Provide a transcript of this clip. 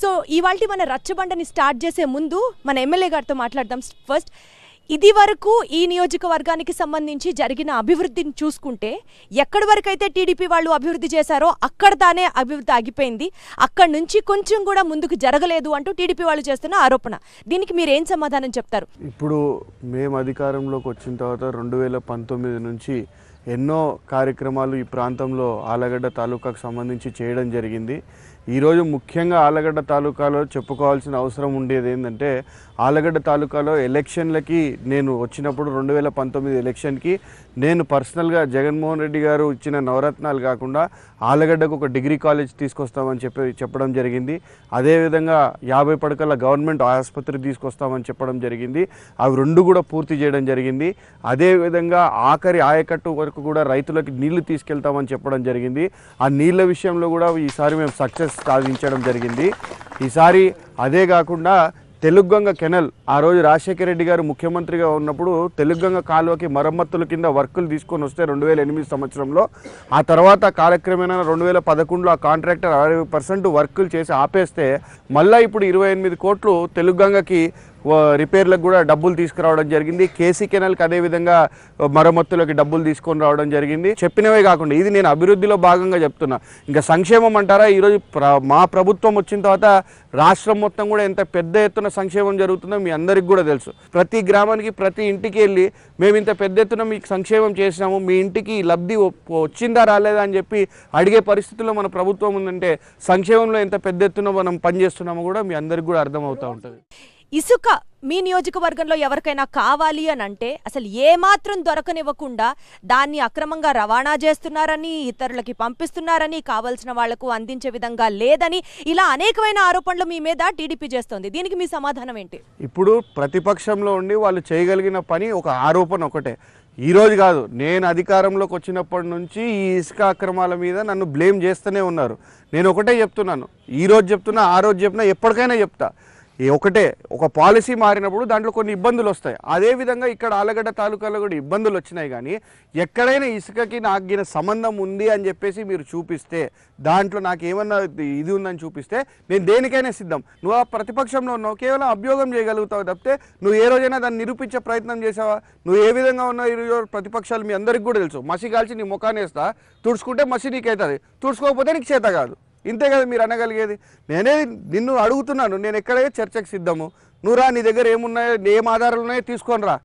so ఇవాళ మన రచ్చబండని start చేసే ముందు మన ఎమ్మెల్యే గారితో మాట్లాడదాం ఫస్ట్ ఇది వరకు ఈ నియోజకవర్గానికి సంబంధించి జరిగిన అభివృద్ధిని చూసుకుంటే ఎక్కడి వరకు అయితే టీడీపీ వాళ్ళు అభివృద్ధి చేశారో అక్కడ తానే అభివృద్ధి ఆగిపోయింది అక్కడి నుంచి కొంచెం కూడా ముందుకు జరగలేదు అంటూ టీడీపీ వాళ్ళు చేస్తున్న ఆరోపణ దీనికి మీరు ఏం సమాధానం చెప్తారు ఇప్పుడు మేము అధికారంలోకి వచ్చిన తర్వాత రెండు వేల పంతొమ్మిది నుంచి ఎన్నో కార్యక్రమాలు ఈ ప్రాంతంలో ఆలగడ్డ తాలూకాకు సంబంధించి చేయడం జరిగింది ఈరోజు ముఖ్యంగా ఆలగడ్డ తాలూకాలో చెప్పుకోవాల్సిన అవసరం ఉండేది ఏంటంటే ఆలగడ్డ తాలూకాలో ఎలక్షన్లకి నేను వచ్చినప్పుడు రెండు వేల పంతొమ్మిది ఎలక్షన్కి నేను పర్సనల్గా జగన్మోహన్ రెడ్డి గారు ఇచ్చిన నవరత్నాలు కాకుండా ఆలగడ్డకు ఒక డిగ్రీ కాలేజ్ తీసుకొస్తామని చెప్పి చెప్పడం జరిగింది అదేవిధంగా యాభై పడకల గవర్నమెంట్ ఆసుపత్రి తీసుకొస్తామని చెప్పడం జరిగింది అవి రెండు కూడా పూర్తి చేయడం జరిగింది అదేవిధంగా ఆఖరి ఆయకట్టు వరకు వరకు కూడా రైతులకు నీళ్లు తీసుకెళ్తామని చెప్పడం జరిగింది ఆ నీళ్ల విషయంలో కూడా ఈసారి మేము సక్సెస్ సాధించడం జరిగింది ఈసారి అదే కాకుండా తెలుగుగంగ కెనల్ ఆ రోజు రాజశేఖర రెడ్డి గారు ముఖ్యమంత్రిగా ఉన్నప్పుడు తెలుగుగంగ కాలువకి మరమ్మతుల కింద వర్కులు తీసుకొని వస్తే రెండు వేల ఎనిమిది సంవత్సరంలో ఆ తర్వాత కాలక్రమేణా రెండు వేల పదకొండులో ఆ కాంట్రాక్టర్ అరవై పర్సెంట్ వర్కులు చేసి ఆపేస్తే మళ్ళీ ఇప్పుడు ఇరవై ఎనిమిది కోట్లు తెలుగుగంగకి రిపేర్లకు కూడా డబ్బులు తీసుకురావడం జరిగింది కేసీ కెనాల్కి అదేవిధంగా మరమ్మతులకి డబ్బులు తీసుకొని రావడం జరిగింది చెప్పినవే కాకుండా ఇది నేను అభివృద్ధిలో భాగంగా చెప్తున్నా ఇంకా సంక్షేమం అంటారా ఈరోజు మా ప్రభుత్వం వచ్చిన తర్వాత రాష్ట్రం మొత్తం కూడా ఎంత పెద్ద ఎత్తున సంక్షేమం జరుగుతుందో మీ అందరికి కూడా తెలుసు ప్రతి గ్రామానికి ప్రతి ఇంటికి వెళ్ళి మేము ఇంత పెద్ద ఎత్తున మీకు సంక్షేమం చేసినాము మీ ఇంటికి లబ్ధి వచ్చిందా రాలేదా అని చెప్పి అడిగే పరిస్థితుల్లో మన ప్రభుత్వం ఉందంటే సంక్షేమంలో ఎంత పెద్ద ఎత్తున మనం పనిచేస్తున్నామో కూడా మీ అందరికి కూడా అర్థమవుతూ ఉంటుంది ఇసుక మీ నియోజకవర్గంలో ఎవరికైనా కావాలి అని అంటే అసలు ఏమాత్రం దొరకనివ్వకుండా దాన్ని అక్రమంగా రవాణా చేస్తున్నారని ఇతరులకి పంపిస్తున్నారని కావలసిన వాళ్లకు అందించే విధంగా లేదని ఇలా అనేకమైన ఆరోపణలు మీ మీద టీడీపీ చేస్తుంది దీనికి మీ సమాధానం ఏంటి ఇప్పుడు ప్రతిపక్షంలో ఉండి వాళ్ళు చేయగలిగిన పని ఒక ఆరోపణ ఒకటే ఈరోజు కాదు నేను అధికారంలోకి వచ్చినప్పటి నుంచి ఈ ఇసుక అక్రమాల మీద నన్ను బ్లేమ్ చేస్తూనే ఉన్నారు నేను ఒకటే చెప్తున్నాను ఈరోజు చెప్తున్నా ఆ రోజు చెప్పినా ఎప్పటికైనా చెప్తా ఈ ఒకటే ఒక పాలసీ మారినప్పుడు దాంట్లో కొన్ని ఇబ్బందులు వస్తాయి అదేవిధంగా ఇక్కడ ఆలగడ్డ తాలూకాలో కూడా ఇబ్బందులు వచ్చినాయి కానీ ఎక్కడైనా ఇసుకకి నాకిన సంబంధం ఉంది అని చెప్పేసి మీరు చూపిస్తే దాంట్లో నాకు ఏమన్నా ఇది ఉందని చూపిస్తే నేను దేనికైనా సిద్ధం నువ్వు ఆ ప్రతిపక్షంలో ఉన్నావు కేవలం అభ్యోగం చేయగలుగుతావు తప్పితే నువ్వు ఏ రోజైనా దాన్ని నిరూపించే ప్రయత్నం చేసావా నువ్వు ఏ విధంగా ఉన్నావు ఈరోజు ప్రతిపక్షాలు మీ అందరికి కూడా తెలుసు మసి కాల్చి నీ ముఖాన్ని వేస్తా తుడుచుకుంటే మసి అవుతుంది తుడుచుకోకపోతే నీకు చేత కాదు ఇంతే కదా మీరు అనగలిగేది నేనే నిన్ను అడుగుతున్నాను నేను ఎక్కడే చర్చకు సిద్ధము నువ్వు రా నీ దగ్గర ఏమున్నాయో ఏం ఆధారాలు ఉన్నాయో తీసుకొని రా